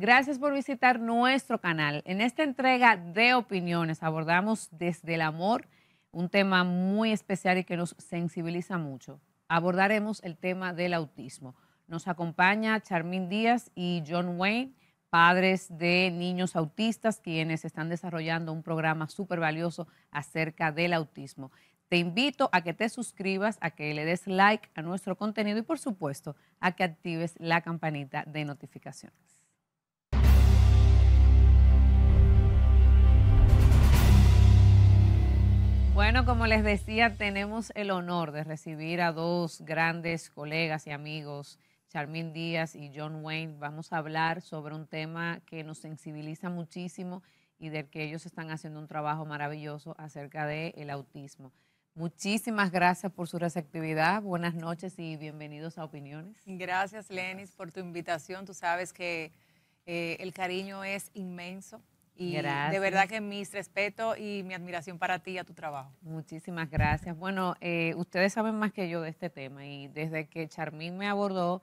Gracias por visitar nuestro canal. En esta entrega de opiniones abordamos desde el amor un tema muy especial y que nos sensibiliza mucho. Abordaremos el tema del autismo. Nos acompaña Charmín Díaz y John Wayne, padres de niños autistas, quienes están desarrollando un programa súper valioso acerca del autismo. Te invito a que te suscribas, a que le des like a nuestro contenido y por supuesto a que actives la campanita de notificaciones. Bueno, como les decía, tenemos el honor de recibir a dos grandes colegas y amigos, Charmín Díaz y John Wayne. Vamos a hablar sobre un tema que nos sensibiliza muchísimo y del que ellos están haciendo un trabajo maravilloso acerca del el autismo. Muchísimas gracias por su receptividad. Buenas noches y bienvenidos a Opiniones. Gracias, Lenis, por tu invitación. Tú sabes que eh, el cariño es inmenso de verdad que mis respeto y mi admiración para ti y a tu trabajo. Muchísimas gracias. Bueno, eh, ustedes saben más que yo de este tema y desde que Charmín me abordó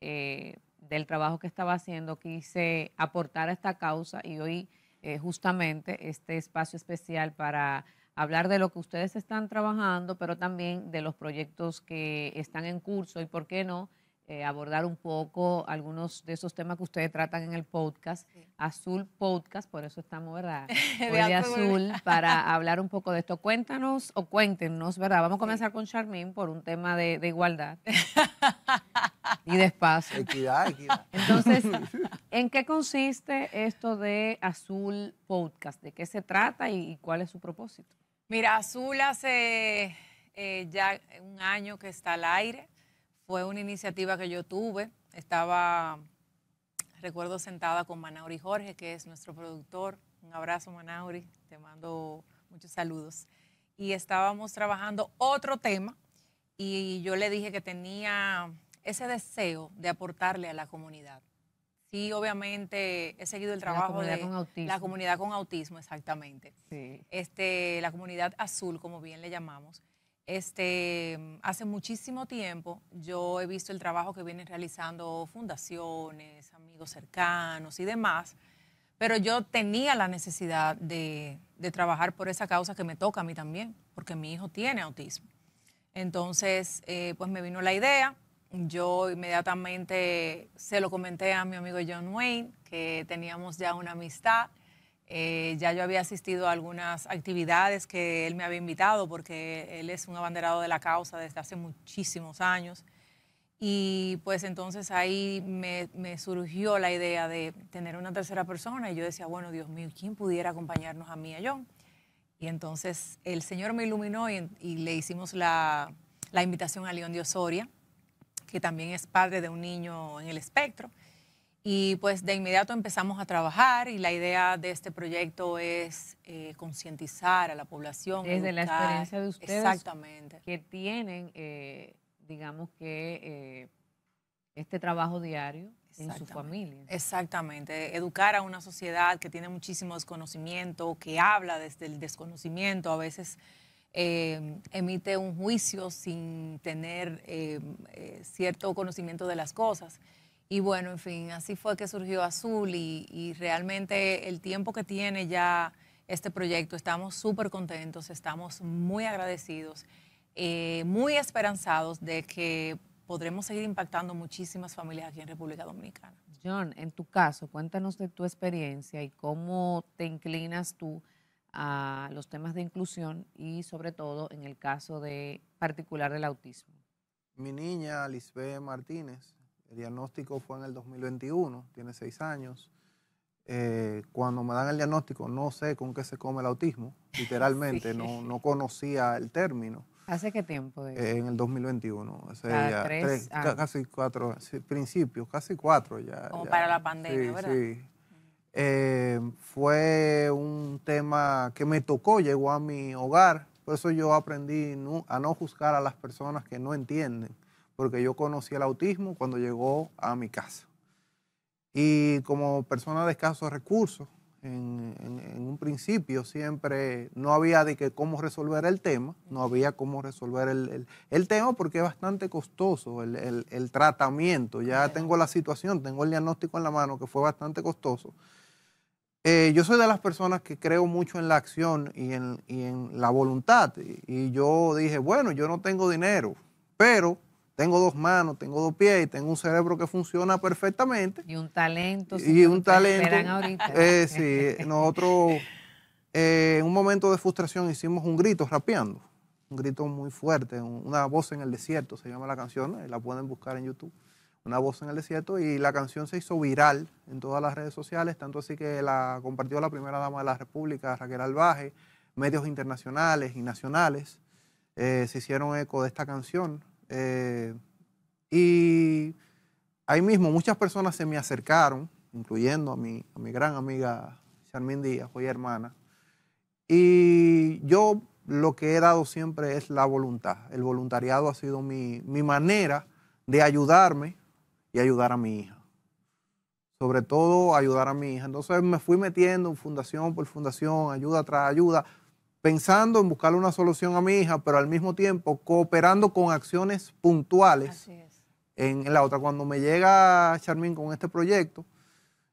eh, del trabajo que estaba haciendo, quise aportar a esta causa y hoy eh, justamente este espacio especial para hablar de lo que ustedes están trabajando, pero también de los proyectos que están en curso y, ¿por qué no?, eh, abordar un poco algunos de esos temas que ustedes tratan en el podcast, Azul Podcast, por eso estamos, ¿verdad? de, azul, para hablar un poco de esto. Cuéntanos o cuéntenos, ¿verdad? Vamos a comenzar con Charmín por un tema de, igualdad y de espacio. Equidad, equidad. Entonces, ¿en qué consiste esto de Azul Podcast? ¿De qué se trata y, cuál es su propósito? Mira, Azul hace eh, ya un año que está al aire fue una iniciativa que yo tuve. Estaba, recuerdo, sentada con Manauri Jorge, que es nuestro productor. Un abrazo, Manauri. Te mando muchos saludos. Y estábamos trabajando otro tema y yo le dije que tenía ese deseo de aportarle a la comunidad. Sí, obviamente he seguido el trabajo de la comunidad con autismo, exactamente. Sí. Este, la comunidad azul, como bien le llamamos. Este, mm, hace muchísimo tiempo yo he visto el trabajo que vienen realizando fundaciones, amigos cercanos y demás, pero yo tenía la necesidad de, trabajar por esa causa que me toca a mí también, porque mi hijo tiene autismo. Entonces, eh, pues me vino la idea, yo inmediatamente se lo comenté a mi amigo John Wayne, que teníamos ya una amistad, eh, ya yo había asistido a algunas actividades que él me había invitado porque él es un abanderado de la causa desde hace muchísimos años. Y pues entonces ahí me, surgió la idea de tener una tercera persona y yo decía, bueno, Dios mío, ¿quién pudiera acompañarnos a mí y a John? Y entonces el Señor me iluminó y, le hicimos la, la invitación a León de Osoria, que también es padre de un niño en el espectro. Y pues de inmediato empezamos a trabajar y la idea de este proyecto es eh, concientizar a la población. Desde la experiencia de ustedes. Exactamente. Que tienen, eh, digamos que, eh, este trabajo diario en su familia. Exactamente. Educar a una sociedad que tiene muchísimo desconocimiento, que habla desde el desconocimiento, a veces emite un juicio sin tener cierto conocimiento de las cosas. Y bueno, en fin, así fue que surgió Azul y, realmente el tiempo que tiene ya este proyecto, estamos súper contentos, estamos muy agradecidos, eh, muy esperanzados de que podremos seguir impactando muchísimas familias aquí en República Dominicana. John, en tu caso, cuéntanos de tu experiencia y cómo te inclinas tú a los temas de inclusión y sobre todo en el caso de particular del autismo. Mi niña, Lisbeth Martínez, el diagnóstico fue en el 2021, tiene seis años. Eh, cuando me dan el diagnóstico, no sé con qué se come el autismo, literalmente, no, conocía el término. ¿Hace qué tiempo? en el 2021. hace tres, casi cuatro, sí, principios, casi cuatro ya. Como para la pandemia, ¿verdad? Sí. Eh, fue un tema que me tocó, llegó a mi hogar. Por eso yo aprendí a no juzgar a las personas que no entienden porque yo conocí el autismo cuando llegó a mi casa. Y como persona de escasos recursos, en, un principio siempre no había de que cómo resolver el tema, no había cómo resolver el, el, tema porque es bastante costoso el, el tratamiento. Ya tengo la situación, tengo el diagnóstico en la mano que fue bastante costoso. Eh, yo soy de las personas que creo mucho en la acción y en, y en la voluntad. y yo dije, bueno, yo no tengo dinero, pero tengo dos manos, tengo dos pies y tengo un cerebro que funciona perfectamente. Y un talento. Y un talento. Ahorita. Eh, sí, nosotros eh, en un momento de frustración hicimos un grito rapeando, un grito muy fuerte, una voz en el desierto, se llama la canción, eh, la pueden buscar en YouTube, una voz en el desierto y la canción se hizo viral en todas las redes sociales, tanto así que la compartió la primera dama de la República, Raquel Albaje, medios internacionales y nacionales. se hicieron eco de esta canción eh, y ahí mismo muchas personas se me acercaron, incluyendo a mi, a mi gran amiga Charmín Díaz, hoy hermana. Y yo lo que he dado siempre es la voluntad. El voluntariado ha sido mi, mi manera de ayudarme y ayudar a mi hija. Sobre todo ayudar a mi hija. Entonces me fui metiendo fundación por fundación, ayuda tras ayuda, pensando en buscarle una solución a mi hija, pero al mismo tiempo cooperando con acciones puntuales en la otra. Cuando me llega Charmín con este proyecto,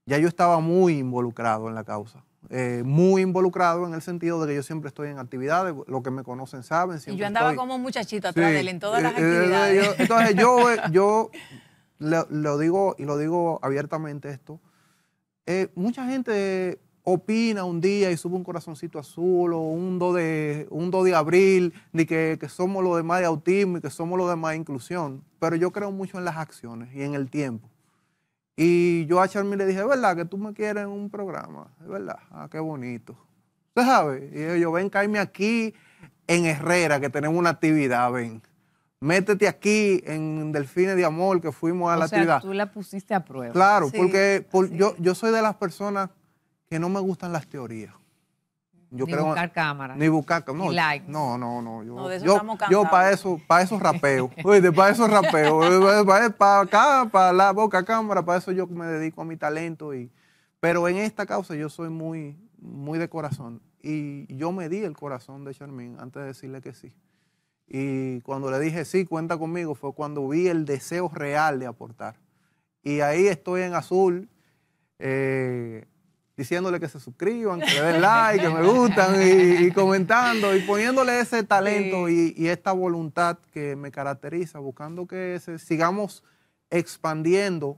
ya yo estaba muy involucrado en la causa. Eh, muy involucrado en el sentido de que yo siempre estoy en actividades, lo que me conocen saben. y yo andaba como muchachito atrás de él en todas eh, las eh, actividades. entonces yo, yo digo y lo digo abiertamente esto. mucha gente opina un día y sube un corazoncito azul o un 2 de, un 2 de abril, ni que, somos los demás de autismo y que somos los demás de inclusión. Pero yo creo mucho en las acciones y en el tiempo. Y yo a Charmin le dije, ¿verdad? Que tú me quieres en un programa. Es verdad. Ah, qué bonito. Usted sabe. Y yo, ven, caeme aquí en Herrera, que tenemos una actividad, ven. Métete aquí en Delfines de Amor, que fuimos a la sea, actividad. Tú la pusiste a prueba. Claro, porque yo, yo soy de las personas que no me gustan las teorías. ni buscar cámara Ni buscar No, no, no, no. Yo, para eso, para eso rapeo. para eso rapeo. Eh, para, acá, para la boca cámara, para eso yo me dedico a mi talento. Y, pero en esta causa yo soy muy, muy de corazón. Y yo me di el corazón de Charmín antes de decirle que sí. Y cuando le dije sí, cuenta conmigo, fue cuando vi el deseo real de aportar. Y ahí estoy en azul. Eh, diciéndole que se suscriban, que le den like, que me gustan y, comentando y poniéndole ese talento y, esta voluntad que me caracteriza, buscando que sigamos expandiendo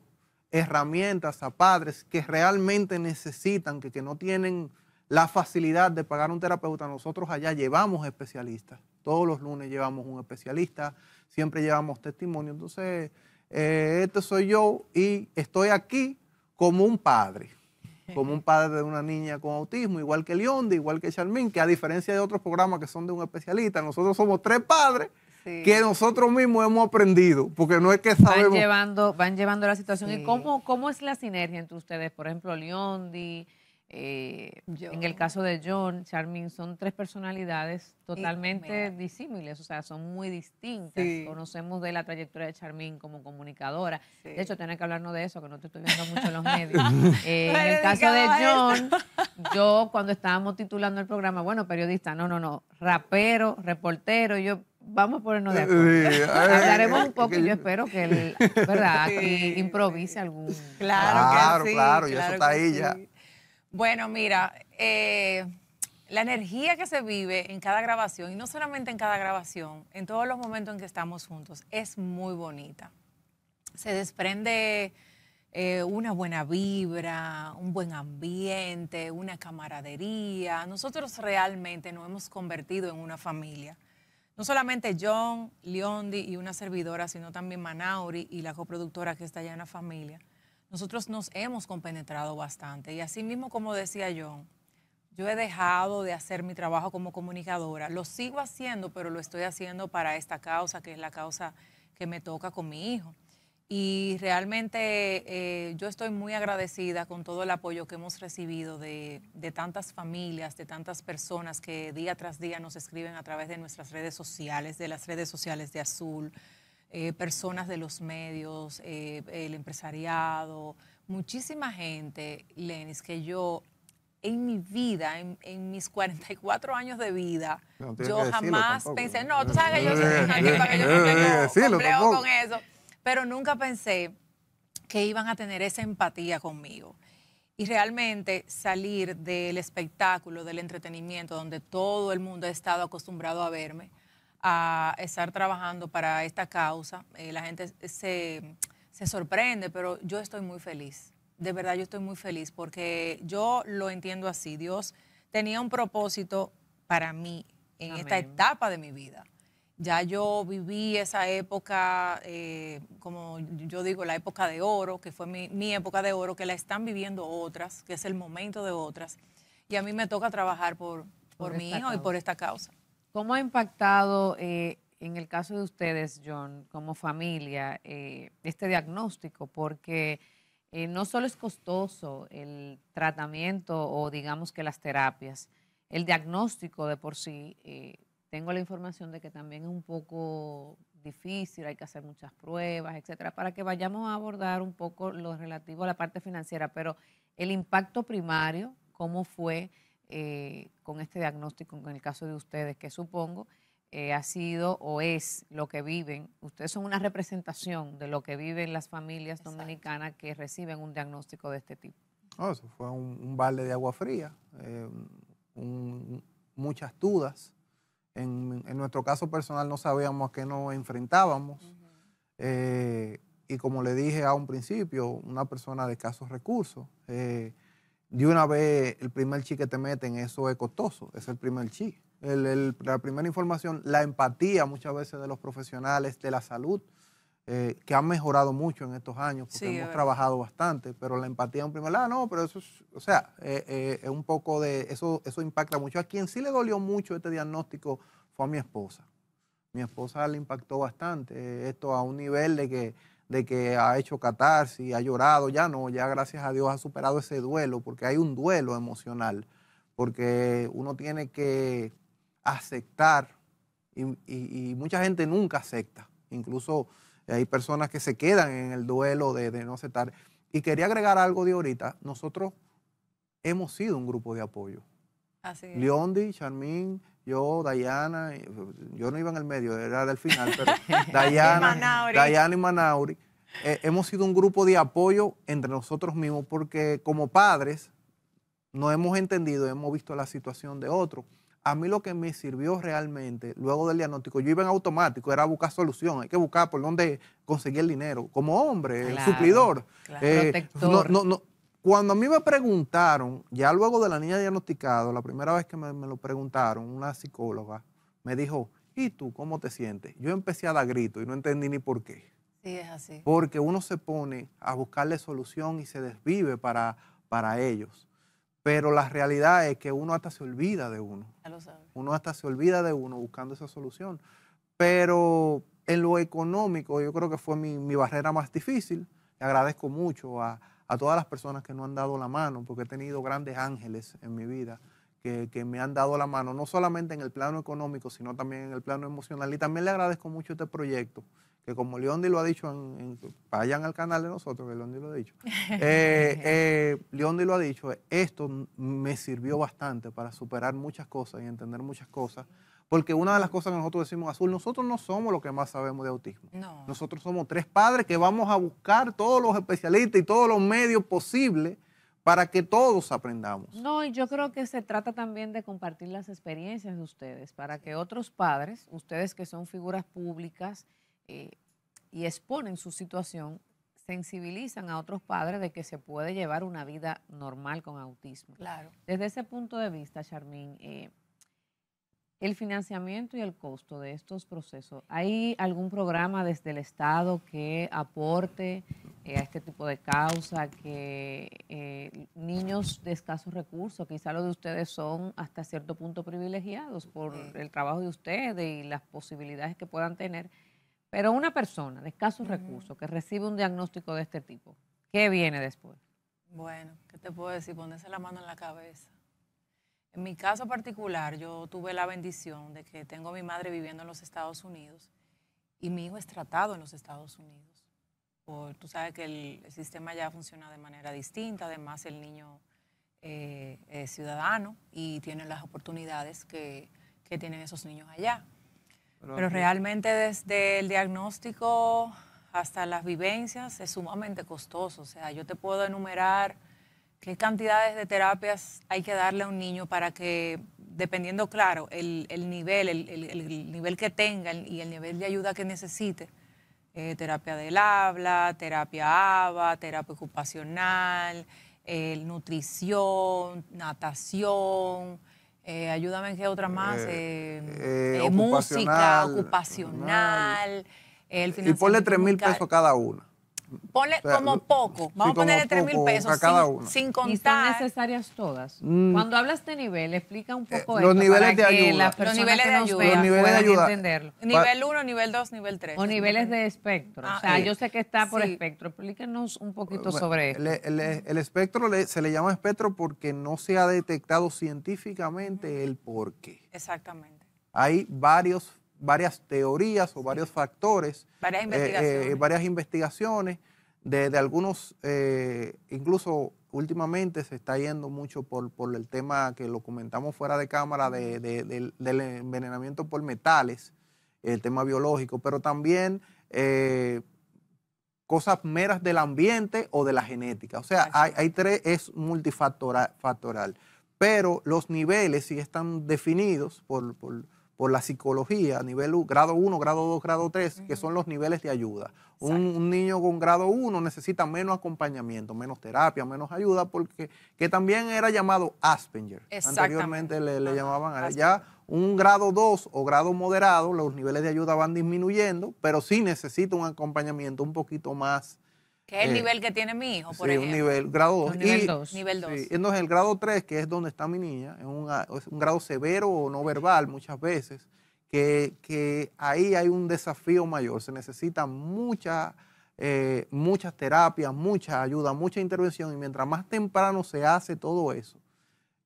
herramientas a padres que realmente necesitan, que, no tienen la facilidad de pagar un terapeuta. Nosotros allá llevamos especialistas, todos los lunes llevamos un especialista, siempre llevamos testimonio. Entonces, eh, este soy yo y estoy aquí como un padre como un padre de una niña con autismo, igual que Leondi, igual que Charmín, que a diferencia de otros programas que son de un especialista, nosotros somos tres padres que nosotros mismos hemos aprendido, porque no es que sabemos. Van llevando, van llevando la situación. ¿Y cómo, cómo es la sinergia entre ustedes? Por ejemplo, Leondi, eh, en el caso de John, Charmin, son tres personalidades totalmente disímiles, o sea, son muy distintas. Conocemos de la trayectoria de Charmin como comunicadora. De hecho, tenés que hablarnos de eso, que no te estoy viendo mucho en los medios. Eh, en el caso de John, yo cuando estábamos titulando el programa, bueno, periodista, no, no, no, rapero, reportero, yo vamos a ponernos de acuerdo. Hablaremos eh, un poco y yo espero que él, ¿verdad? improvise algún. Claro, claro, claro, y eso está ahí ya. Bueno, mira, eh, la energía que se vive en cada grabación, y no solamente en cada grabación, en todos los momentos en que estamos juntos, es muy bonita. Se desprende eh, una buena vibra, un buen ambiente, una camaradería. Nosotros realmente nos hemos convertido en una familia no solamente John, Leondi y una servidora, sino también Manauri y la coproductora que está allá en la familia nosotros nos hemos compenetrado bastante. Y así mismo, como decía John, yo he dejado de hacer mi trabajo como comunicadora. Lo sigo haciendo, pero lo estoy haciendo para esta causa, que es la causa que me toca con mi hijo. Y realmente eh, yo estoy muy agradecida con todo el apoyo que hemos recibido de tantas familias, de tantas personas que día tras día nos escriben a través de nuestras redes sociales, de las redes sociales de Azul, eh, personas de los medios, eh, el empresariado, muchísima gente, Lenis, que yo en mi vida, en, mis 44 años de vida, yo jamás pensé, no, tú sabes que yo soy yo eh, con eso, pero nunca pensé que iban a tener esa empatía conmigo. Y realmente salir del espectáculo, del entretenimiento, donde todo el mundo ha estado acostumbrado a verme, a estar trabajando para esta causa. Eh, la gente se, se sorprende, pero yo estoy muy feliz. De verdad, yo estoy muy feliz porque yo lo entiendo así. Dios tenía un propósito para mí en esta etapa de mi vida. Ya yo viví esa época, eh, como yo digo, la época de oro, que fue mi, mi, época de oro, que la están viviendo otras, que es el momento de otras. Y a mí me toca trabajar por, por, mi hijo y por esta causa. ¿Cómo ha impactado eh, en el caso de ustedes, John, como familia, eh, este diagnóstico? Porque eh, no solo es costoso el tratamiento o digamos que las terapias, el diagnóstico de por sí, tengo la información de que también es un poco difícil, hay que hacer muchas pruebas, etcétera, para que vayamos a abordar un poco lo relativo a la parte financiera, pero el impacto primario, ¿cómo fue? Eh, con este diagnóstico, en el caso de ustedes, que supongo eh, ha sido o es lo que viven. Ustedes son una representación de lo que viven las familias dominicanas que reciben un diagnóstico de este tipo. eso fue un, un, balde de agua fría, eh, muchas dudas. En, nuestro caso personal no sabíamos a qué nos enfrentábamos. y como le dije a un principio, una persona de casos recursos. Eh, de una vez el primer chi que te meten, eso es costoso, es el primer chi. la primera información, la empatía muchas veces de los profesionales de la salud, eh, que han mejorado mucho en estos años, porque hemos trabajado bastante, pero la empatía en primer lado, no, pero eso es, o sea, eh, eh, es un poco de, eso, eso impacta mucho. A quien sí le dolió mucho este diagnóstico fue a mi esposa. Mi esposa le impactó bastante esto a un nivel de que de que ha hecho catarsis, ha llorado, ya no, ya gracias a Dios ha superado ese duelo, porque hay un duelo emocional, porque uno tiene que aceptar y, mucha gente nunca acepta, incluso hay personas que se quedan en el duelo de no aceptar. Y quería agregar algo de ahorita, nosotros hemos sido un grupo de apoyo. Leondi, Charmín, yo, Dayana, yo no iba en el medio, era del final, pero Dayana, y Manauri, eh, hemos sido un grupo de apoyo entre nosotros mismos porque como padres no hemos entendido, hemos visto la situación de otro. A mí lo que me sirvió realmente, luego del diagnóstico, yo iba en automático, era buscar solución, hay que buscar por dónde conseguir el dinero, como hombre, el suplidor. Eh, protector. Cuando a mí me preguntaron, ya luego de la niña diagnosticada, la primera vez que me, lo preguntaron, una psicóloga me dijo, ¿y tú cómo te sientes? Yo empecé a dar gritos y no entendí ni por qué. Sí, es así. Porque uno se pone a buscarle solución y se desvive para, para ellos. Pero la realidad es que uno hasta se olvida de uno. Uno hasta se olvida de uno buscando esa solución. Pero en lo económico, yo creo que fue mi, mi barrera más difícil. Le agradezco mucho a, a todas las personas que no han dado la mano, porque he tenido grandes ángeles en mi vida que, me han dado la mano, no solamente en el plano económico, sino también en el plano emocional. Y también le agradezco mucho este proyecto, que como Leondi lo ha dicho, vayan al canal de nosotros, que lo ha dicho. Eh, eh, Leondi lo ha dicho, esto me sirvió bastante para superar muchas cosas y entender muchas cosas. Porque una de las cosas que nosotros decimos azul, nosotros no somos los que más sabemos de autismo. No. Nosotros somos tres padres que vamos a buscar todos los especialistas y todos los medios posibles para que todos aprendamos. No, y yo creo que se trata también de compartir las experiencias de ustedes, para que otros padres, ustedes que son figuras públicas eh, y exponen su situación, sensibilizan a otros padres de que se puede llevar una vida normal con autismo. Claro. Desde ese punto de vista, Charmín, eh, el financiamiento y el costo de estos procesos. ¿Hay algún programa desde el Estado que aporte eh, a este tipo de causa, que eh, niños de escasos recursos, quizá los de ustedes son hasta cierto punto privilegiados por mm. el trabajo de ustedes y las posibilidades que puedan tener, pero una persona de escasos recursos que recibe un diagnóstico de este tipo, ¿qué viene después? Bueno, ¿qué te puedo decir? Ponerse la mano en la cabeza en mi caso particular, yo tuve la bendición de que tengo a mi madre viviendo en los Estados Unidos y mi hijo es tratado en los Estados Unidos. tú sabes que el, sistema ya funciona de manera distinta, además el niño eh, es ciudadano y tiene las oportunidades que, tienen esos niños allá. Pero realmente desde el diagnóstico hasta las vivencias es sumamente costoso. O sea, yo te puedo enumerar ¿Qué cantidades de terapias hay que darle a un niño para que, dependiendo, claro, el, nivel, el, nivel que tenga y el nivel de ayuda que necesite? Eh, terapia del habla, terapia ABA, terapia ocupacional, eh, nutrición, natación, eh, ayúdame en qué otra más, música ocupacional. El y ponle 3 mil pesos cada una. Ponle como poco. Vamos a ponerle 3 mil pesos. Cada sin, contar. son necesarias todas. Mm. Cuando hablas de nivel, explica un eh, poco los, niveles los de ayuda. los niveles de ayuda. entenderlo. Nivel 1, nivel 2, nivel 3. O niveles de espectro. Ah, o sea, yo sé que está por espectro. Explíquenos un poquito sobre eso. El, espectro se le llama espectro porque no se ha detectado científicamente el porqué. Exactamente. Hay varios varias teorías o varios factores, varias eh, eh, investigaciones, varias investigaciones de, algunos, eh, incluso últimamente se está yendo mucho por, el tema que lo comentamos fuera de cámara del, envenenamiento por metales, el tema biológico, pero también cosas meras del ambiente o de la genética. O sea, hay, tres, es multifactorial, pero los niveles sí están definidos por por la psicología, a nivel grado 1, grado 2, grado 3, que son los niveles de ayuda. Un, niño con grado 1 necesita menos acompañamiento, menos terapia, menos ayuda, porque que también era llamado Asperger. Anteriormente le, llamaban a ya un grado 2 o grado moderado, los niveles de ayuda van disminuyendo, pero sí necesita un acompañamiento un poquito más que es el eh, nivel que tiene mi hijo, por sí, un nivel, grado 2. Nivel 2. entonces, el grado 3, que es donde está mi niña, es, un grado severo o no verbal muchas veces, que, ahí hay un desafío mayor. Se necesita mucha, eh, muchas terapias, mucha ayuda, mucha intervención, y mientras más temprano se hace todo eso,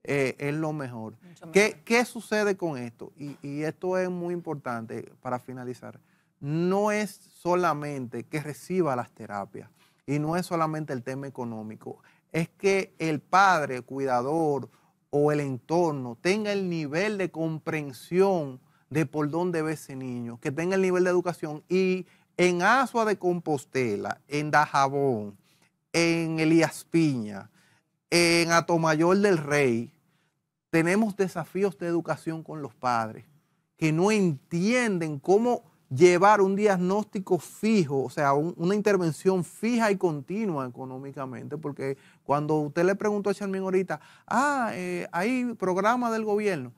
eh, es lo mejor. ¿Qué, sucede con esto? y esto es muy importante para finalizar. No es solamente que reciba las terapias y no es solamente el tema económico, es que el padre, cuidador o el entorno tenga el nivel de comprensión de por dónde ve ese niño, que tenga el nivel de educación. Y en Asua de Compostela, en Dajabón, en Elías Piña, en Atomayor del Rey, tenemos desafíos de educación con los padres que no entienden cómo llevar un diagnóstico fijo, o sea, una intervención fija y continua económicamente, porque cuando usted le preguntó a Charmin ahorita, ah, eh, hay programa del gobierno,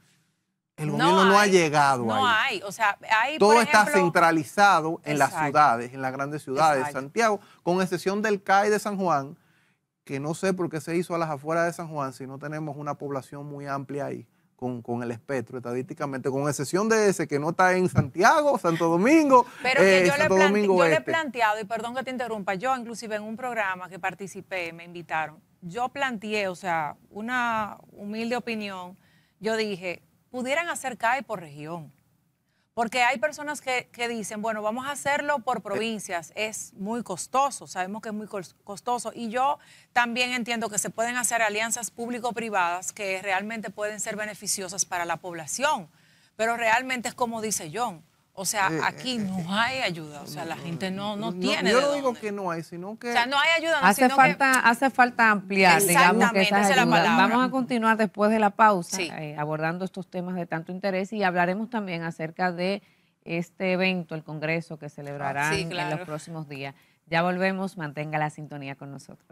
el gobierno no, ha llegado ahí. No hay, o sea, hay, Todo está centralizado en las ciudades, en las grandes ciudades, de Santiago, con excepción del CAI de San Juan, que no sé por qué se hizo a las afueras de San Juan si no tenemos una población muy amplia ahí con, con, el espectro estadísticamente, con excepción de ese que no está en Santiago, Santo Domingo. Eh, yo, Santo le yo le he este. planteado, y perdón que te interrumpa, yo inclusive en un programa que participé, me invitaron, yo planteé, o sea, una humilde opinión, yo dije, pudieran hacer CAE por región. Porque hay personas que, dicen, bueno, vamos a hacerlo por provincias, es muy costoso, sabemos que es muy costoso. Y yo también entiendo que se pueden hacer alianzas público-privadas que realmente pueden ser beneficiosas para la población, pero realmente es como dice John, o sea, eh, eh, aquí no eh, hay ayuda, o sea, la gente no, no, tiene. Yo no digo que no hay, sino que. O sea, no hay ayuda. hace, falta, hace falta ampliar, digamos que esa es La Vamos a continuar después de la pausa abordando estos temas de tanto interés y hablaremos también acerca de este evento, el congreso que celebrarán en los próximos días. Ya volvemos, mantenga la sintonía con nosotros.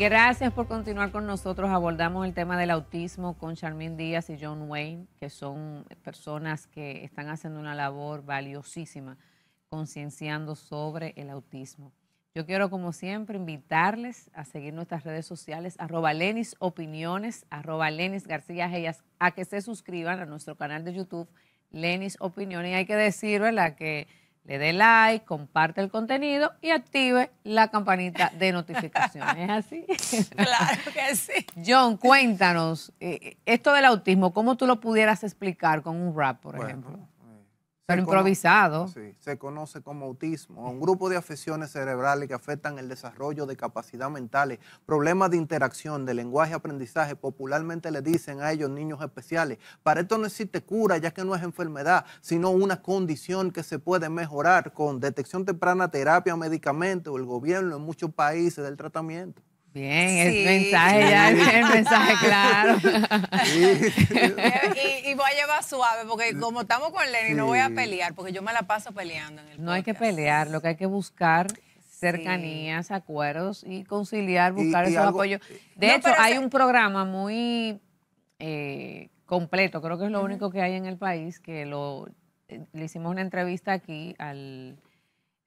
Gracias por continuar con nosotros. Abordamos el tema del autismo con Charmín Díaz y John Wayne, que son personas que están haciendo una labor valiosísima concienciando sobre el autismo. Yo quiero, como siempre, invitarles a seguir nuestras redes sociales, arroba Lenis Opiniones, arroba Lenis García Gellas, a que se suscriban a nuestro canal de YouTube, Lenis Opiniones. Y hay que decir, ¿verdad?, que le dé like, comparte el contenido y active la campanita de notificaciones. ¿Es así? Claro que sí. John, cuéntanos, eh, esto del autismo, ¿cómo tú lo pudieras explicar con un rap, por ejemplo? Pero improvisado. sí, se conoce como autismo, un grupo de afecciones cerebrales que afectan el desarrollo de capacidad mentales, problemas de interacción, de lenguaje, aprendizaje. Popularmente le dicen a ellos niños especiales. Para esto no existe cura, ya que no es enfermedad, sino una condición que se puede mejorar con detección temprana, terapia, medicamento, el gobierno en muchos países del tratamiento. Bien, el mensaje, ya el mensaje claro. y, voy a llevar suave, porque como estamos con Lenny, no voy a pelear, porque yo me la paso peleando. no hay que pelear, lo que hay que buscar cercanías, acuerdos y conciliar, buscar ese apoyo. De hecho, hay un programa muy eh, completo, creo que es lo único que hay en el país, que lo eh, le hicimos una entrevista aquí al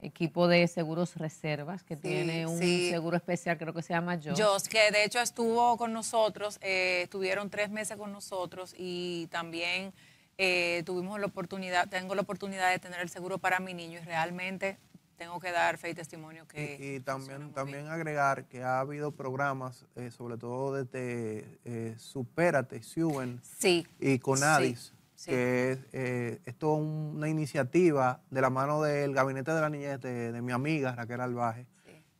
equipo de seguros reservas que tiene un seguro especial, creo que se llama Joss. Joss, que de hecho estuvo con nosotros, eh, estuvieron tres meses con nosotros y también eh, tuvimos la oportunidad, tengo la oportunidad de tener el seguro para mi niño y realmente tengo que dar fe y testimonio que... Y, también, también agregar que ha habido programas, eh, sobre todo desde eh, Supérate, Suben sí, y Conadis, que es esto una iniciativa de la mano del Gabinete de la Niñez de, mi amiga Raquel Albaje,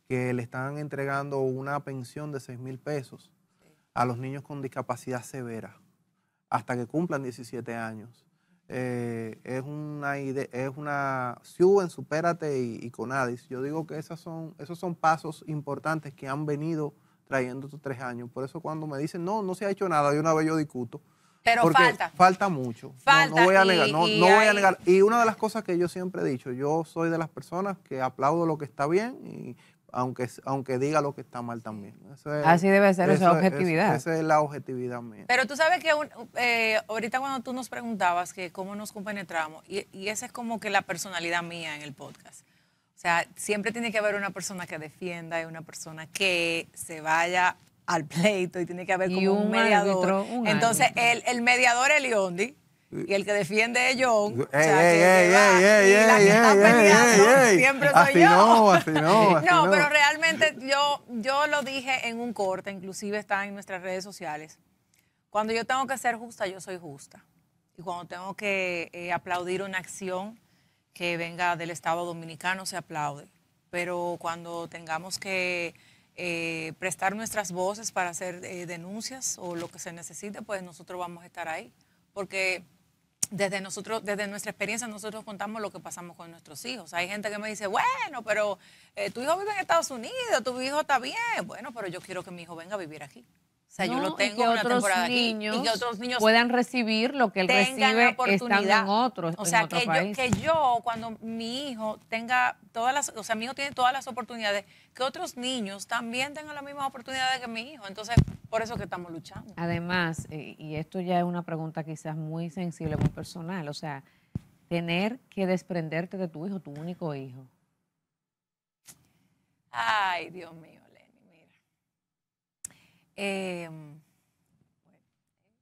que le están entregando una pensión de 6 mil pesos a los niños con discapacidad severa hasta que cumplan 17 años. Eh, es una idea, es una Suben, Supérate y, y, Conadis. Yo digo que esas son, esos son pasos importantes que han venido trayendo estos tres años. Por eso cuando me dicen, no, no se ha hecho nada, de una vez yo discuto pero falta. Falta mucho. Falta. No, voy a negar. Y, una de las cosas que yo siempre he dicho, yo soy de las personas que aplaudo lo que está bien y aunque, aunque diga lo que está mal también. Así debe ser esa objetividad. esa es la objetividad mía. Pero tú sabes que eh, ahorita cuando tú nos preguntabas que cómo nos compenetramos, y, y esa es como que la personalidad mía en el podcast. O sea, siempre tiene que haber una persona que defienda y una persona que se vaya al pleito y tiene que haber como un, mediador. Entonces, El, mediador es Leondi y el que defiende es John. Siempre soy yo. No, así no, así no, no, pero realmente yo, yo lo dije en un corte, inclusive está en nuestras redes sociales. Cuando yo tengo que ser justa, yo soy justa. Y cuando tengo que eh, aplaudir una acción que venga del Estado Dominicano, se aplaude. Pero cuando tengamos que eh, prestar nuestras voces para hacer eh, denuncias o lo que se necesite, pues nosotros vamos a estar ahí. Porque desde nosotros, desde nuestra experiencia, nosotros contamos lo que pasamos con nuestros hijos. Hay gente que me dice, bueno, pero eh, tu hijo vive en Estados Unidos, tu hijo está bien. Bueno, pero yo quiero que mi hijo venga a vivir aquí. O sea, yo lo tengo que una otros temporada niños y que otros niños puedan recibir lo que él recibe estando en otros O sea, que, Yo, que yo cuando mi hijo tenga todas las, o sea, mi hijo tiene todas las oportunidades, que otros niños también tengan las mismas oportunidades que mi hijo. Entonces, por eso que estamos luchando. Además, eh, y esto ya es una pregunta quizás muy sensible, muy personal, o sea, tener que desprenderte de tu hijo, tu único hijo. Ay, Dios mío. Em,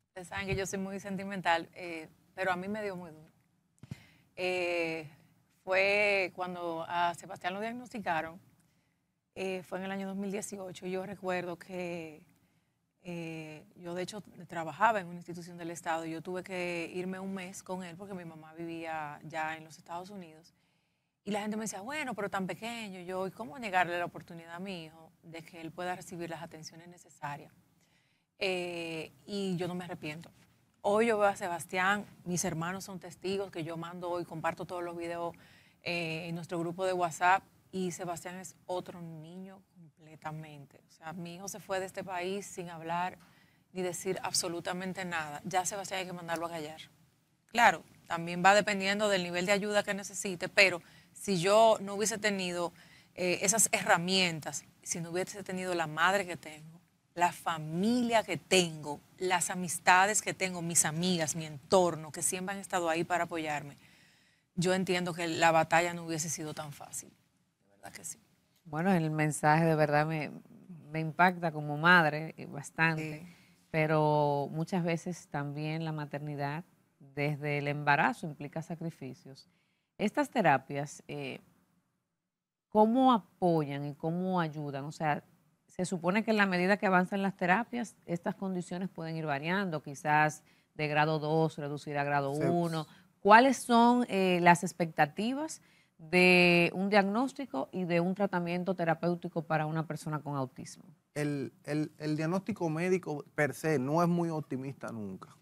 ustedes saben que yo soy muy sentimental, eh, pero a mí me dio muy duro. Eh, fue cuando a Sebastián lo diagnosticaron, eh, fue en el año 2018. Yo recuerdo que yo de hecho trabajaba en una institución del Estado. Yo tuve que irme un mes con él porque mi mamá vivía ya en los Estados Unidos. Y la gente me decía, bueno, pero tan pequeño, yo, ¿y cómo negarle la oportunidad a mi hijo? de que él pueda recibir las atenciones necesarias. Eh, y yo no me arrepiento. Hoy yo veo a Sebastián, mis hermanos son testigos que yo mando hoy comparto todos los videos eh, en nuestro grupo de WhatsApp y Sebastián es otro niño completamente. O sea, mi hijo se fue de este país sin hablar ni decir absolutamente nada. Ya Sebastián hay que mandarlo a callar. Claro, también va dependiendo del nivel de ayuda que necesite, pero si yo no hubiese tenido eh, esas herramientas si no hubiese tenido la madre que tengo, la familia que tengo, las amistades que tengo, mis amigas, mi entorno, que siempre han estado ahí para apoyarme, yo entiendo que la batalla no hubiese sido tan fácil. De verdad que sí. Bueno, el mensaje de verdad me, impacta como madre eh, bastante, pero muchas veces también la maternidad desde el embarazo implica sacrificios. Estas terapias... Eh, ¿cómo apoyan y cómo ayudan? O sea, se supone que en la medida que avanzan las terapias, estas condiciones pueden ir variando, quizás de grado 2, reducir a grado 1. Pues. ¿Cuáles son eh, las expectativas de un diagnóstico y de un tratamiento terapéutico para una persona con autismo? El, diagnóstico médico per se no es muy optimista nunca.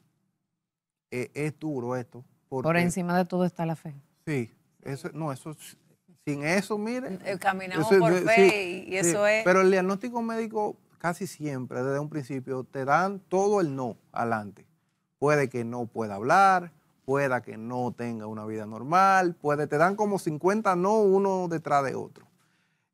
E, es duro esto. Por encima de todo está la fe. Sí, eso, no, eso sin eso, mire. Eh, eh, caminamos por fe y eso es. Pero el diagnóstico médico casi siempre, desde un principio, te dan todo el no adelante. Puede que no pueda hablar, pueda que no tenga una vida normal, puede, te dan como 50 no uno detrás de otro.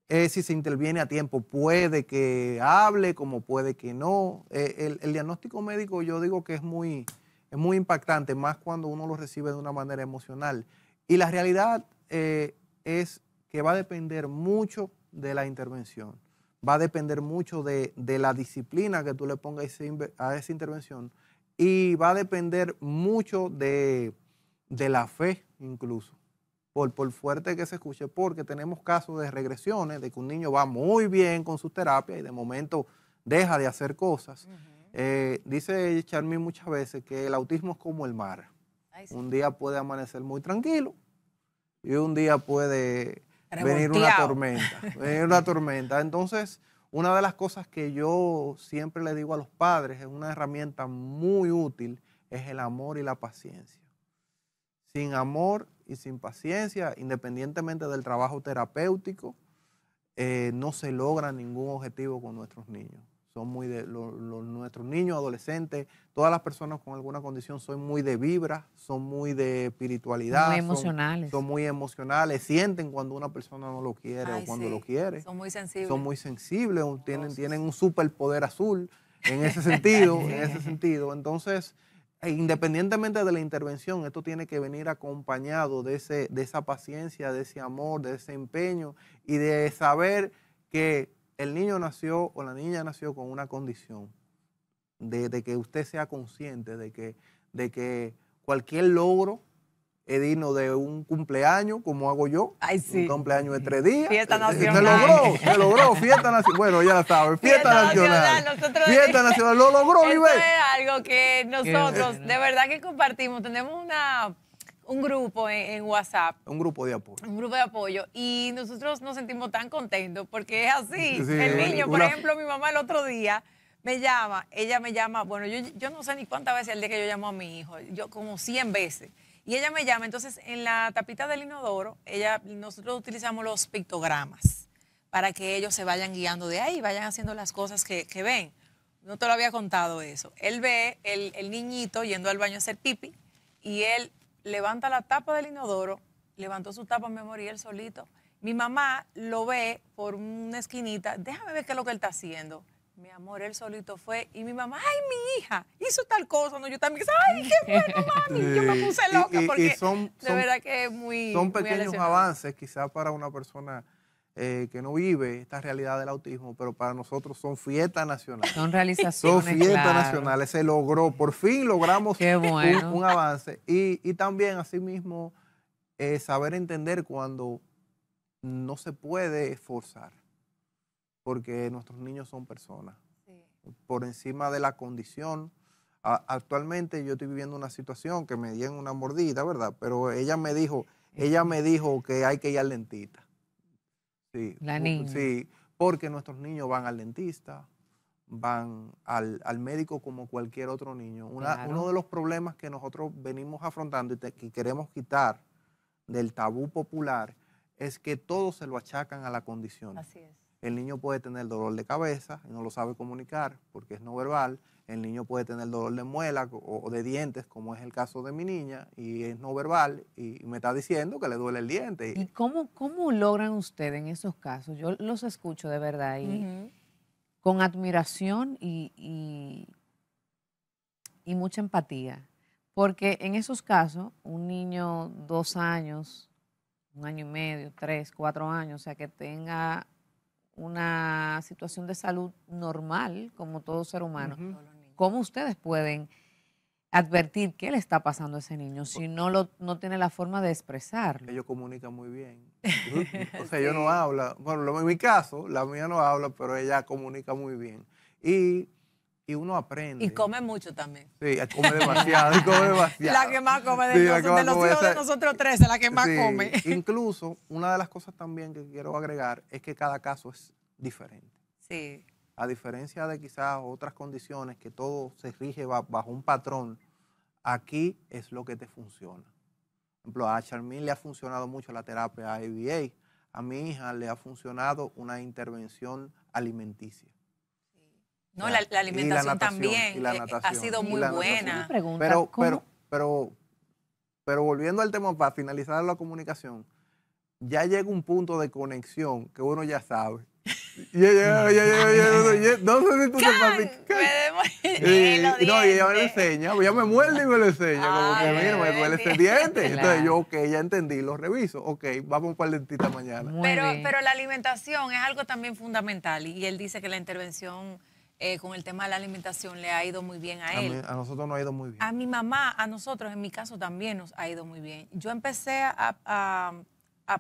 Eh, si se interviene a tiempo, puede que hable, como puede que no. el, diagnóstico médico yo digo que es muy, es muy impactante, más cuando uno lo recibe de una manera emocional. Y la realidad es que va a depender mucho de la intervención, va a depender mucho de, la disciplina que tú le pongas a esa intervención y va a depender mucho de, la fe incluso, por, por, fuerte que se escuche, porque tenemos casos de regresiones, de que un niño va muy bien con su terapia y de momento deja de hacer cosas. Eh, dice Charmin muchas veces que el autismo es como el mar. Un día puede amanecer muy tranquilo y un día puede venir una tormenta. venir una tormenta. Entonces, una de las cosas que yo siempre le digo a los padres, es una herramienta muy útil, es el amor y la paciencia. Sin amor y sin paciencia, independientemente del trabajo terapéutico, eh, no se logra ningún objetivo con nuestros niños son muy de nuestros niños, adolescentes, todas las personas con alguna condición son muy de vibra, son muy de espiritualidad. Muy emocionales. Son, muy emocionales, sienten cuando una persona no lo quiere o cuando lo quiere. Son muy sensibles. Son muy sensibles, tienen, tienen un superpoder azul en ese sentido, en ese sentido. Entonces, e independientemente de la intervención, esto tiene que venir acompañado de, ese, de esa paciencia, de ese amor, de ese empeño y de saber que el niño nació o la niña nació con una condición, de, que usted sea consciente de que, de que cualquier logro es digno de un cumpleaños, como hago yo. Un cumpleaños de tres días. Fiesta eh, nacional. Se logró, se logró, fiesta nacional. Bueno, ya la fiesta, nacional. fiesta nacional, lo logró, Esto es algo que nosotros, de verdad que compartimos. Tenemos una un grupo en, WhatsApp. Un grupo de apoyo. Un grupo de apoyo. Y nosotros nos sentimos tan contentos porque es así. el niño, por ejemplo, mi mamá el otro día me llama, ella me llama, bueno, yo, no sé ni cuántas veces el día que yo llamo a mi hijo, yo como 100 veces. Y ella me llama, entonces en la tapita del inodoro, ella, nosotros utilizamos los pictogramas para que ellos se vayan guiando de ahí, vayan haciendo las cosas que, ven. No te lo había contado eso. Él ve el, el niñito yendo al baño a hacer pipi y él levanta la tapa del inodoro, levantó su tapa me él solito. Mi mamá lo ve por una esquinita, déjame ver qué es lo que él está haciendo. Mi amor, él solito fue y mi mamá, ay, mi hija, hizo tal cosa, no, yo también, ay, qué bueno, mami, yo me puse loca porque de verdad que es muy... Son pequeños avances quizás para una persona eh, que no vive esta realidad del autismo, pero para nosotros son fiestas nacionales. Son realizaciones. Son fiestas nacionales. Se logró, por fin logramos un, avance. Y, y también, asimismo, eh, saber entender cuando no se puede esforzar, porque nuestros niños son personas. Por encima de la condición. actualmente yo estoy viviendo una situación que me dieron una mordida, ¿verdad? Pero ella me dijo, ella me dijo que hay que ir lentita. Sí. porque nuestros niños van al dentista, van al, médico como cualquier otro niño. Uno de los problemas que nosotros venimos afrontando y que queremos quitar del tabú popular es que todos se lo achacan a la condición. Así es. El niño puede tener dolor de cabeza y no lo sabe comunicar porque es no verbal el niño puede tener dolor de muela o de dientes, como es el caso de mi niña, y es no verbal y me está diciendo que le duele el diente. ¿Y cómo, cómo logran ustedes en esos casos? Yo los escucho de verdad y con admiración y, y, mucha empatía. Porque en esos casos, un niño dos años, un año y medio, tres, cuatro años, o sea, que tenga una situación de salud normal como todo ser humano, ¿Cómo ustedes pueden advertir qué le está pasando a ese niño si no lo no tiene la forma de expresarlo? Ellos comunican muy bien. O sea, yo no habla. Bueno, en mi caso, la mía no habla, pero ella comunica muy bien. Y uno aprende. Y come mucho también. Sí, come demasiado, La que más come de, los hijos de nosotros tres, la que más come. Incluso, una de las cosas también que quiero agregar es que cada caso es diferente. Sí a diferencia de quizás otras condiciones que todo se rige bajo un patrón, aquí es lo que te funciona. Por ejemplo, a Charmin le ha funcionado mucho la terapia ABA, a mi hija le ha funcionado una intervención alimenticia. No, la, alimentación también eh, eh, ha sido muy buena. pero, pero, pero volviendo al tema, para finalizar la comunicación, ya llega un punto de conexión que uno ya sabe ya, ya, ya, ya, ya, no No, y ella me enseña, ya me muerde y me lo enseña, que me duele diente. Entonces yo, ok, ya entendí, lo reviso, ok, vamos para el dentista mañana. Pero, pero la alimentación es algo también fundamental y él dice que la intervención... Eh, con el tema de la alimentación le ha ido muy bien a, él. a nosotros nos ha ido muy bien. A mi mamá, a nosotros, en mi caso también nos ha ido muy bien. Yo empecé a,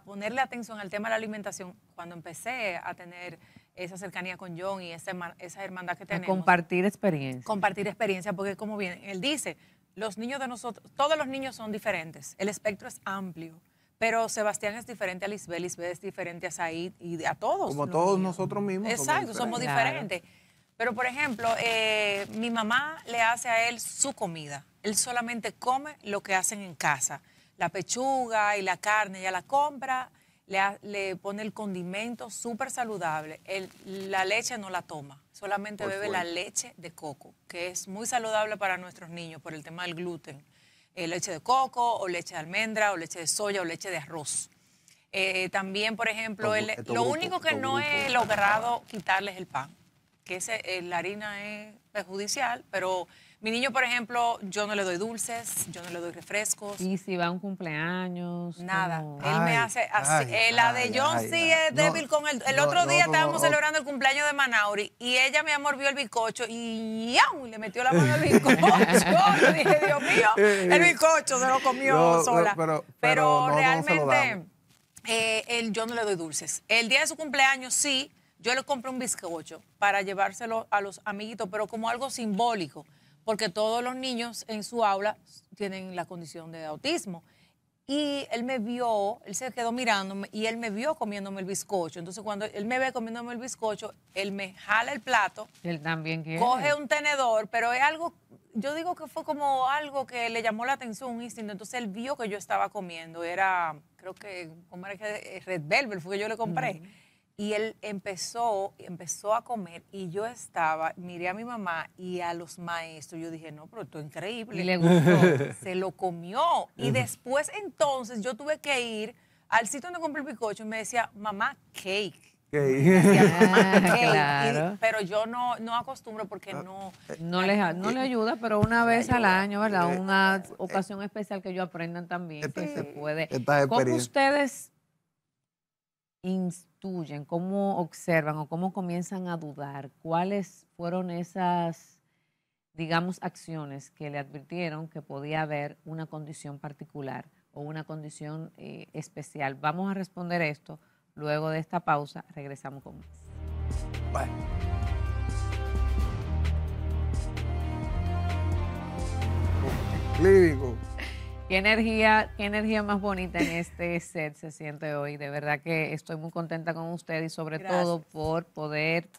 ponerle atención al tema de la alimentación cuando empecé a tener esa cercanía con John y esa, esa hermandad que tenemos. compartir experiencia. Compartir experiencia, porque como bien él dice, los niños de nosotros, todos los niños son diferentes, el espectro es amplio. Pero Sebastián es diferente a Lisbeth, Lisbeth es diferente a Said y a todos. Como todos nosotros mismos. Exacto, somos diferentes. Pero, por ejemplo, eh, mi mamá le hace a él su comida. Él solamente come lo que hacen en casa. La pechuga y la carne ella la compra le, pone el condimento súper saludable. la leche no la toma, solamente bebe la leche de coco, que es muy saludable para nuestros niños por el tema del gluten. Eh, leche de coco o leche de almendra o leche de soya o leche de arroz. Eh, también, por ejemplo, eh, lo único que no he logrado quitarles el pan que eh, la harina es perjudicial, pero mi niño, por ejemplo, yo no le doy dulces, yo no le doy refrescos. Y si va a un cumpleaños. Nada. Él me hace así. la de John sí es débil con el. El otro día estábamos celebrando el cumpleaños de Manauri y ella, me amor, vio el bizcocho y le metió la mano al bizcocho. dije, Dios mío, el bizcocho se lo comió sola. pero, realmente, eh, yo no le doy dulces. El día de su cumpleaños sí yo le compré un bizcocho para llevárselo a los amiguitos, pero como algo simbólico, porque todos los niños en su aula tienen la condición de autismo. Y él me vio, él se quedó mirándome y él me vio comiéndome el bizcocho. Entonces, cuando él me ve comiéndome el bizcocho, él me jala el plato. Él también Coge un tenedor, pero es algo, yo digo que fue como algo que le llamó la atención, un instinto. Entonces, él vio que yo estaba comiendo. Era, creo que, ¿cómo era eh, Red Velvet, fue que yo le compré. Y él empezó, empezó a comer y yo estaba, miré a mi mamá y a los maestros. Yo dije, no, pero esto es increíble. Y le gustó. se lo comió. Y después entonces yo tuve que ir al sitio donde compré el picocho y me decía, mamá, cake. pero yo no, no acostumbro porque ah, no... Eh, no les, no eh, le eh, ayuda, pero una vez al año, ¿verdad? Una ocasión especial que yo aprendan también, pues, se puede. ¿Cómo ustedes instuyen, cómo observan o cómo comienzan a dudar? ¿Cuáles fueron esas, digamos, acciones que le advirtieron que podía haber una condición particular o una condición eh, especial? Vamos a responder esto luego de esta pausa. Regresamos con más. Qué energía, energía más bonita en este set se siente hoy. De verdad que estoy muy contenta con ustedes y sobre todo por poder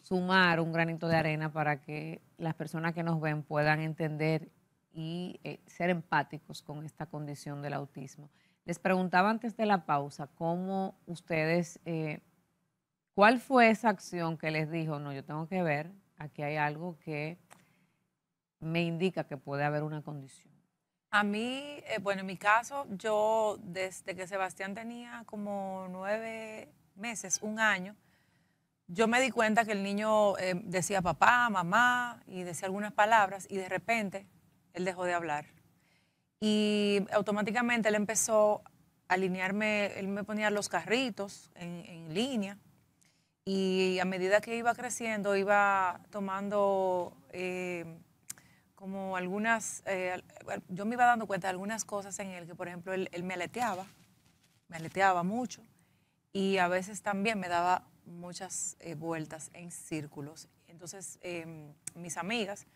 sumar un granito de arena para que las personas que nos ven puedan entender y eh, ser empáticos con esta condición del autismo. Les preguntaba antes de la pausa cómo ustedes, eh, cuál fue esa acción que les dijo, no, yo tengo que ver, aquí hay algo que me indica que puede haber una condición. A mí, eh, bueno, en mi caso, yo desde que Sebastián tenía como nueve meses, un año, yo me di cuenta que el niño eh, decía papá, mamá y decía algunas palabras y de repente él dejó de hablar. Y automáticamente él empezó a alinearme, él me ponía los carritos en, línea y a medida que iba creciendo iba tomando... Eh, como algunas, eh, yo me iba dando cuenta de algunas cosas en el que por ejemplo él, me aleteaba, me aleteaba mucho y a veces también me daba muchas eh, vueltas en círculos. Entonces em, mis amigas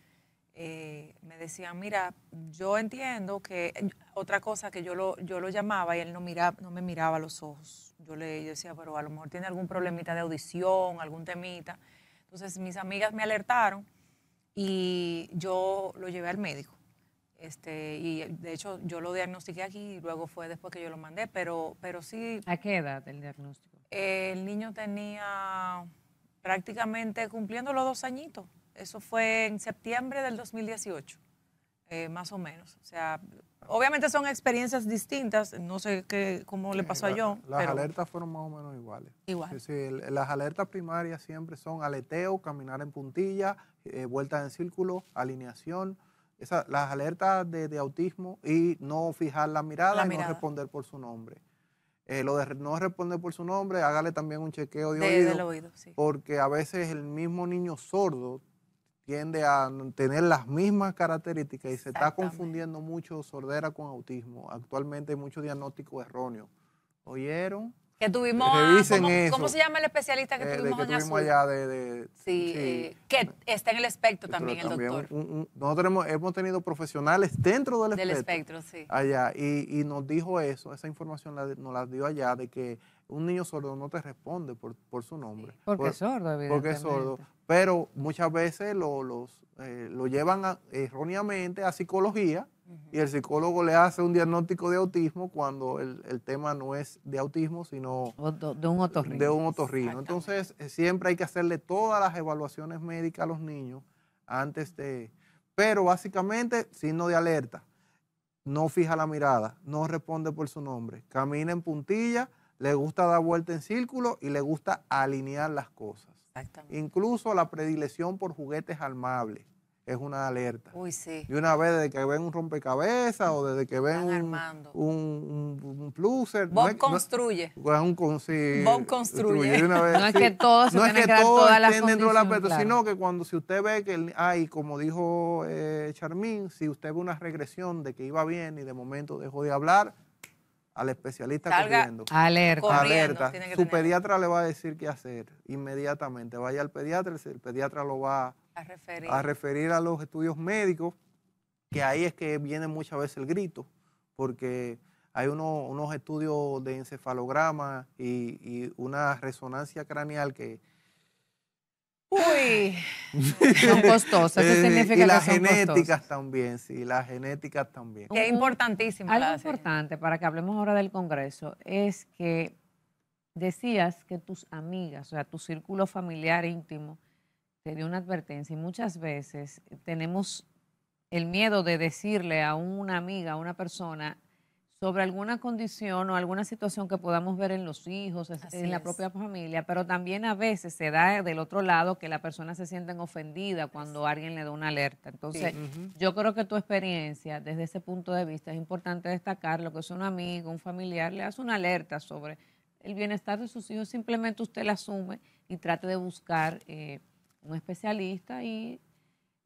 eh, me decían, mira, yo entiendo que otra cosa que yo lo, yo lo llamaba y él no, miraba, no me miraba los ojos. Yo le decía, pero a lo mejor tiene algún problemita de audición, algún temita. Entonces mis amigas me alertaron y yo lo llevé al médico. Este, y de hecho yo lo diagnostiqué aquí y luego fue después que yo lo mandé, pero, pero sí... ¿A qué edad el diagnóstico? el niño tenía prácticamente cumpliendo los dos añitos. Eso fue en septiembre del 2018, eh, más o menos. O sea, obviamente son experiencias distintas, no sé qué, cómo le pasó a yo Las alertas fueron más o menos iguales. Igual. sí, las alertas primarias siempre son aleteo, caminar en puntilla, Vuelta eh, vueltas en círculo, alineación, las alertas de, autismo y no fijar la mirada y no responder por su nombre. Eh, lo de no responder por su nombre, hágale también un chequeo de, oído. Porque a veces el mismo niño sordo tiende a tener las mismas características y se está confundiendo mucho sordera con autismo. Actualmente hay mucho diagnóstico erróneo ¿Oyeron? Que tuvimos. ¿cómo, se llama el especialista que eh, tuvimos allá de. sí, eh, que está en el espectro también, el doctor. nosotros hemos, tenido profesionales dentro del, espectro. sí. Allá. Y, nos dijo eso, esa información la, nos la dio allá de que un niño sordo no te responde por, por su nombre. porque es sordo, evidentemente. Porque es sordo. Pero muchas veces lo, los, eh, lo llevan erróneamente a psicología y el psicólogo le hace un diagnóstico de autismo cuando el, tema no es de autismo, sino de, un otorrino. De un Entonces, eh, siempre hay que hacerle todas las evaluaciones médicas a los niños antes de... Pero básicamente, signo de alerta. No fija la mirada, no responde por su nombre, camina en puntilla, le gusta dar vuelta en círculo y le gusta alinear las cosas. Incluso la predilección por juguetes armables es una alerta. Uy, sí. una vez, desde que ven un rompecabezas o desde que ven un, un, un, pluser. Bob construye. es un construye. no es que todo se no que todas la sino que cuando si usted ve que hay, como dijo eh, Charmín, si usted ve una regresión de que iba bien y de momento dejó de hablar, al especialista corriendo. Alerta. alerta. Su pediatra le va a decir qué hacer inmediatamente. Vaya al pediatra, el pediatra lo va a a referir. a los estudios médicos, que ahí es que viene muchas veces el grito, porque hay unos estudios de encefalograma y, una resonancia craneal que... Uy, son costosas. Eso eh, significa y las genéticas también, sí, las genéticas también. es importantísimo. Algo importante para que hablemos ahora del Congreso es que decías que tus amigas, o sea, tu círculo familiar íntimo, te una advertencia y muchas veces eh, tenemos el miedo de decirle a una amiga, a una persona, sobre alguna condición o alguna situación que podamos ver en los hijos, en la propia familia, pero también a veces se da del otro lado que la persona se sienten ofendida cuando alguien le da una alerta. Entonces, yo creo que tu experiencia desde ese punto de vista es importante destacar lo que es un amigo, un familiar, le hace una alerta sobre el bienestar de sus hijos, simplemente usted la asume y trate de buscar... Eh, un especialista y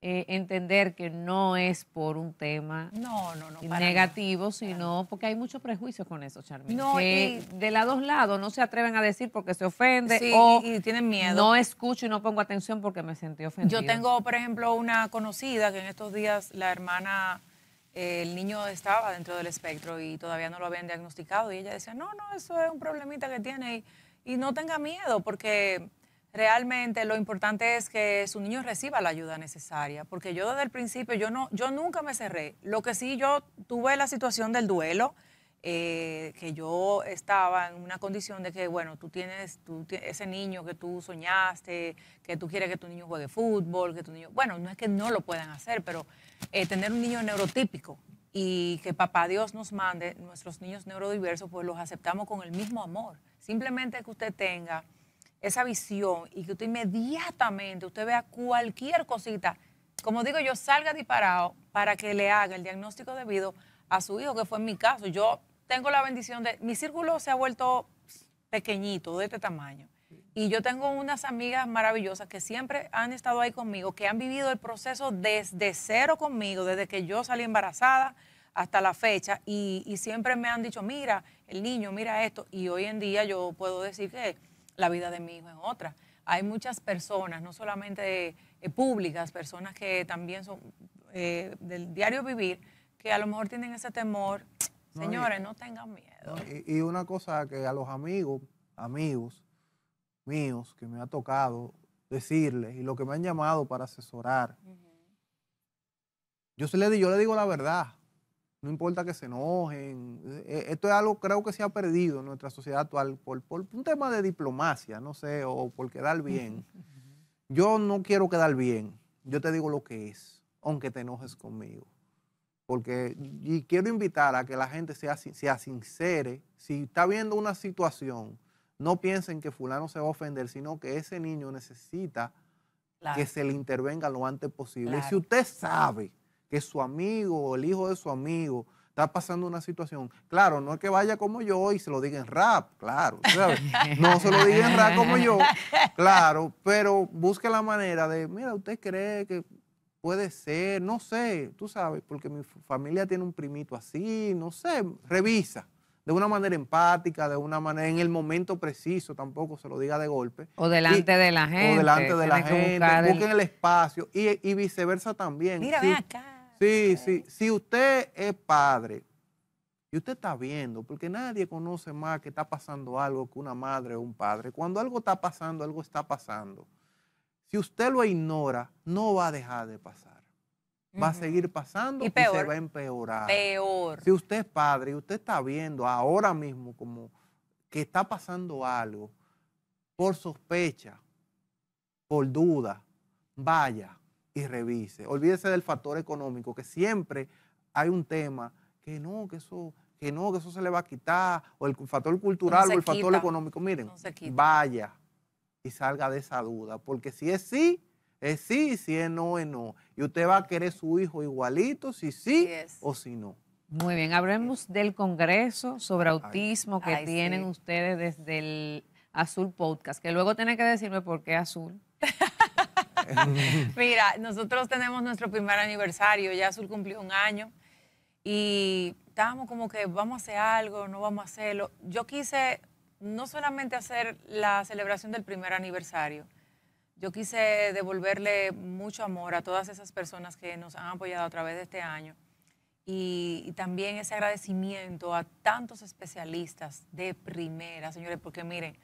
eh, entender que no es por un tema no, negativo, sino porque hay muchos prejuicios con eso, Charmita. que de los dos lados no se atreven a decir porque se ofende o tienen miedo. No escucho y no pongo atención porque me sentí ofendida. Yo tengo, por ejemplo, una conocida que en estos días la hermana, eh, el niño estaba dentro del espectro y todavía no lo habían diagnosticado y ella decía, no, no, eso es un problemita que tiene y, y no tenga miedo porque realmente lo importante es que su niño reciba la ayuda necesaria, porque yo desde el principio, yo, no, yo nunca me cerré. Lo que sí, yo tuve la situación del duelo, eh, que yo estaba en una condición de que, bueno, tú tienes, ese niño que tú soñaste, que tú quieres que tu niño juegue fútbol, que tu niño, bueno, no es que no lo puedan hacer, pero eh, tener un niño neurotípico y que papá Dios nos mande nuestros niños neurodiversos, pues los aceptamos con el mismo amor. Simplemente que usted tenga esa visión y que usted inmediatamente, usted vea cualquier cosita, como digo yo, salga disparado para que le haga el diagnóstico debido a su hijo, que fue en mi caso. Yo tengo la bendición de, mi círculo se ha vuelto pequeñito, de este tamaño. Y yo tengo unas amigas maravillosas que siempre han estado ahí conmigo, que han vivido el proceso desde cero conmigo, desde que yo salí embarazada hasta la fecha, y, y siempre me han dicho, mira, el niño, mira esto, y hoy en día yo puedo decir que la vida de mi hijo en otra. Hay muchas personas, no solamente eh, públicas, personas que también son eh, del diario vivir, que a lo mejor tienen ese temor. Señores, no tengan miedo. Y, una cosa que a los amigos, amigos míos, que me ha tocado decirles y lo que me han llamado para asesorar, yo, se le, yo le digo la verdad. No importa que se enojen. Eh, esto es algo creo que se ha perdido en nuestra sociedad actual por, un tema de diplomacia, no sé, o por quedar bien. Yo no quiero quedar bien. Yo te digo lo que es, aunque te enojes conmigo. Porque y quiero invitar a que la gente sea, sea sincere. Si está viendo una situación, no piensen que fulano se va a ofender, sino que ese niño necesita que se le intervenga lo antes posible. Y si usted sabe que su amigo o el hijo de su amigo está pasando una situación. Claro, no es que vaya como yo y se lo diga en rap, claro. No se lo diga en rap como yo, claro, pero busque la manera de, mira, usted cree que puede ser, no sé, tú sabes, porque mi familia tiene un primito así, no sé, revisa de una manera empática, de una manera en el momento preciso, tampoco se lo diga de golpe. O delante de la gente. O delante de la gente, busquen el... espacio y, viceversa también. Mira, ven acá, Sí, sí. Si usted es padre y usted está viendo, porque nadie conoce más que está pasando algo que una madre o un padre. Cuando algo está pasando, algo está pasando. Si usted lo ignora, no va a dejar de pasar. Va a seguir pasando y, se va a empeorar. Peor. Si usted es padre y usted está viendo ahora mismo como que está pasando algo por sospecha, por duda, vaya, y revise. Olvídese del factor económico, que siempre hay un tema que no, que eso, que no, que eso se le va a quitar, o el factor cultural o el factor económico. Miren, vaya y salga de esa duda, porque si es sí, es sí, si es no, es no. Y usted va a querer su hijo igualito, si sí o si no. Muy bien, hablemos del Congreso sobre autismo que tienen ustedes desde el Azul Podcast, que luego tiene que decirme por qué Azul. Mira, nosotros tenemos nuestro primer aniversario, ya Azul cumplió un año y estábamos como que vamos a hacer algo, no vamos a hacerlo. Yo quise no solamente hacer la celebración del primer aniversario, yo quise devolverle mucho amor a todas esas personas que nos han apoyado a través de este año y, y también ese agradecimiento a tantos especialistas de primera, señores, porque miren,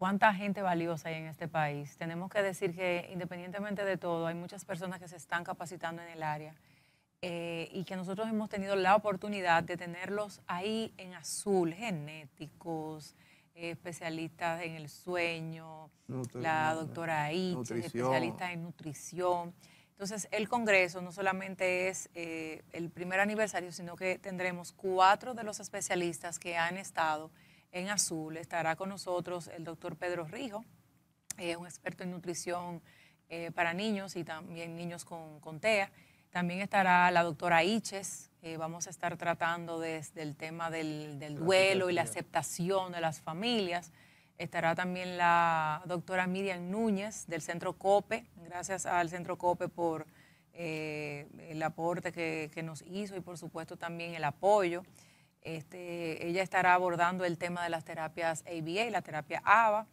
cuánta gente valiosa hay en este país. Tenemos que decir que independientemente de todo, hay muchas personas que se están capacitando en el área eh, y que nosotros hemos tenido la oportunidad de tenerlos ahí en azul, genéticos, eh, especialistas en el sueño, la doctora Aitch, especialista en nutrición. Entonces, el Congreso no solamente es eh, el primer aniversario, sino que tendremos cuatro de los especialistas que han estado en azul. Estará con nosotros el doctor Pedro Rijo, un experto en nutrición eh, para niños y también niños con, TEA. También estará la doctora Hiches. vamos a estar tratando desde el tema del, duelo y la aceptación de las familias. Estará también la doctora Miriam Núñez del Centro COPE. Gracias al Centro COPE por eh, el aporte que, que, nos hizo y por supuesto también el apoyo. Este, ella estará abordando el tema de las terapias ABA y la terapia ABA.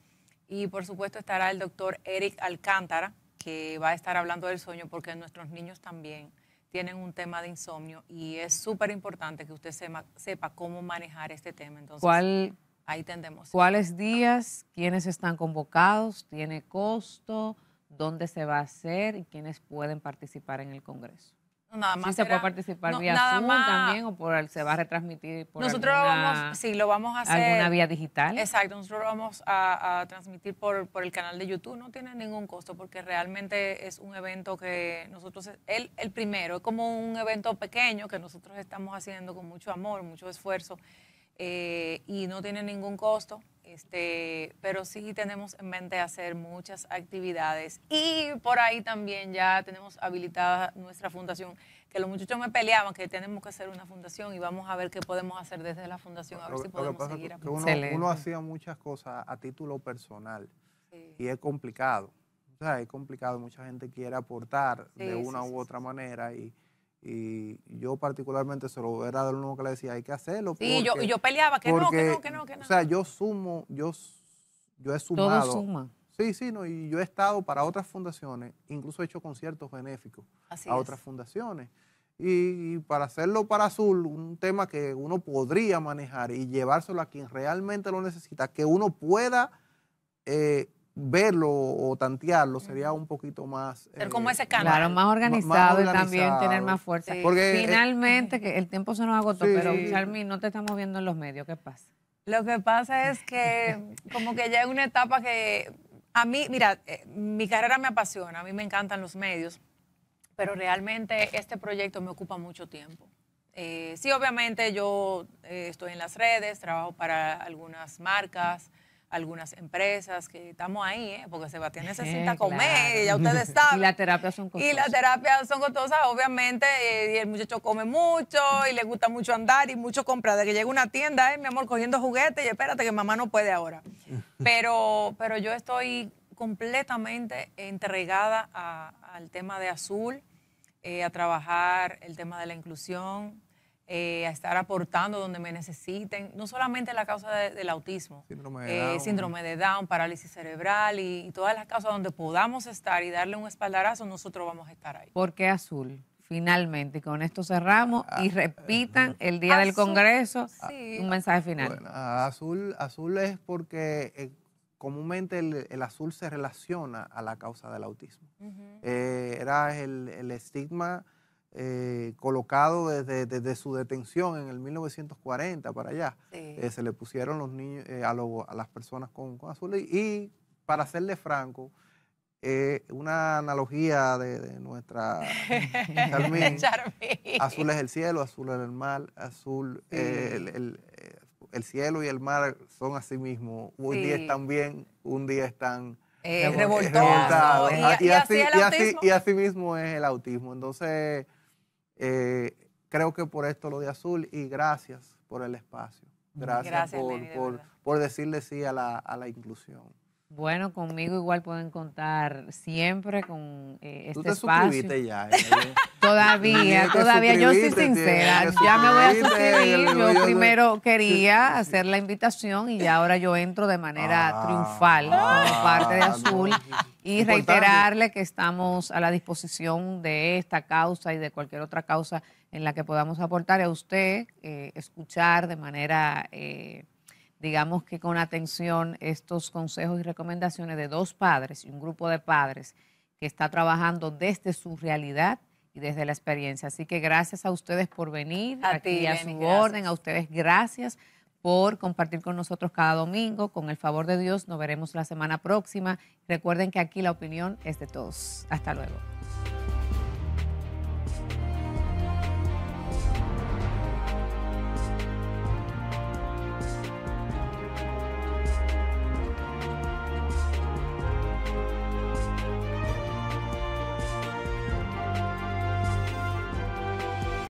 Y por supuesto estará el doctor Eric Alcántara, que va a estar hablando del sueño porque nuestros niños también tienen un tema de insomnio y es súper importante que usted sepa, sepa, cómo manejar este tema. Entonces, ahí tendemos. ¿Cuáles días? ¿Quiénes están convocados? ¿Tiene costo? ¿Dónde se va a hacer? ¿Y quiénes pueden participar en el Congreso? nada más. Sí, se puede participar vía Zoom también o por, se va a retransmitir por Nosotros alguna, vamos, sí, lo vamos a hacer. vía digital? Exacto, nosotros lo vamos a, transmitir por, por, el canal de YouTube. No tiene ningún costo porque realmente es un evento que nosotros, el, el primero, es como un evento pequeño que nosotros estamos haciendo con mucho amor, mucho esfuerzo. Eh, y no tiene ningún costo. Este, pero sí tenemos en mente hacer muchas actividades y por ahí también ya tenemos habilitada nuestra fundación, que los muchachos me peleaban que tenemos que hacer una fundación y vamos a ver qué podemos hacer desde la fundación, a ver si podemos seguir. uno, hacía muchas cosas a título personal y es complicado, o sea, es complicado, mucha gente quiere aportar de una u otra manera y y yo particularmente se era de uno que le decía, hay que hacerlo. Y yo, yo peleaba, que no, que no, que no, que no. O sea, yo sumo, yo, yo he sumado. Todo suma. Sí, sí, no, y yo he estado para otras fundaciones, incluso he hecho conciertos benéficos a otras fundaciones. Y, para hacerlo para Azul, un tema que uno podría manejar y llevárselo a quien realmente lo necesita, que uno pueda eh, verlo o tantearlo sería un poquito más... Ser eh, como ese canal. Claro, más organizado, y también tener más fuerza. Porque eh, Finalmente, que el tiempo se nos agotó, pero Charmi no te estamos viendo en los medios, ¿qué pasa? Lo que pasa es que como que ya es una etapa que a mí, mira, eh, mi carrera me apasiona, a mí me encantan los medios, pero realmente este proyecto me ocupa mucho tiempo. sí, obviamente yo estoy en las redes, trabajo para algunas marcas, algunas empresas que estamos ahí, ¿eh? porque Sebastián necesita comer, y ya ustedes saben. y las terapias son costosas. Y las terapias son costosas, obviamente, eh, y el muchacho come mucho, y le gusta mucho andar, y mucho comprar. De que llega una tienda, mi amor, cogiendo juguetes, y espérate que mamá no puede ahora. Pero, pero yo estoy completamente entregada al tema de Azul, eh, a trabajar el tema de la inclusión, eh, a estar aportando donde me necesiten, no solamente la causa del autismo, eh, síndrome de, Down. parálisis cerebral y, todas las causas donde podamos estar y darle un espaldarazo, nosotros vamos a estar ahí. ¿Por qué azul? Finalmente, con esto cerramos y ah, repitan eh, el día del Congreso un mensaje final. Ah, azul, azul es porque comúnmente el, azul se relaciona a la causa del autismo. era el, el estigma eh, colocado desde, su detención en el 1940 para allá. Eh, se le pusieron los niños, eh, a, a, las personas con, azul. Y, para serle franco, una analogía de, nuestra azul es el cielo, azul es el mar, azul el, cielo y el mar son así mismo. Un día están bien, un día están... revoltados. Y, así y, así, mismo es el autismo. Entonces, eh, creo que por esto lo de azul y gracias por el espacio. Gracias, por, decirle sí a la, a la inclusión. Bueno, conmigo igual pueden contar siempre con eh, este ¿Tú espacio. ya. todavía, todavía. Yo soy sincera. Ya me voy a suscribir. yo, primero quería hacer la invitación y ya ahora yo entro de manera ah, triunfal como ah, parte de Azul. Y reiterarle que estamos a la disposición de esta causa y de cualquier otra causa en la que podamos aportar a usted, eh, escuchar de manera, eh, digamos que con atención, estos consejos y recomendaciones de dos padres y un grupo de padres que está trabajando desde su realidad y desde la experiencia. Así que gracias a ustedes por venir a aquí a su orden, a ustedes gracias por compartir con nosotros cada domingo. Con el favor de Dios, nos veremos la semana próxima. Recuerden que aquí la opinión es de todos. Hasta luego.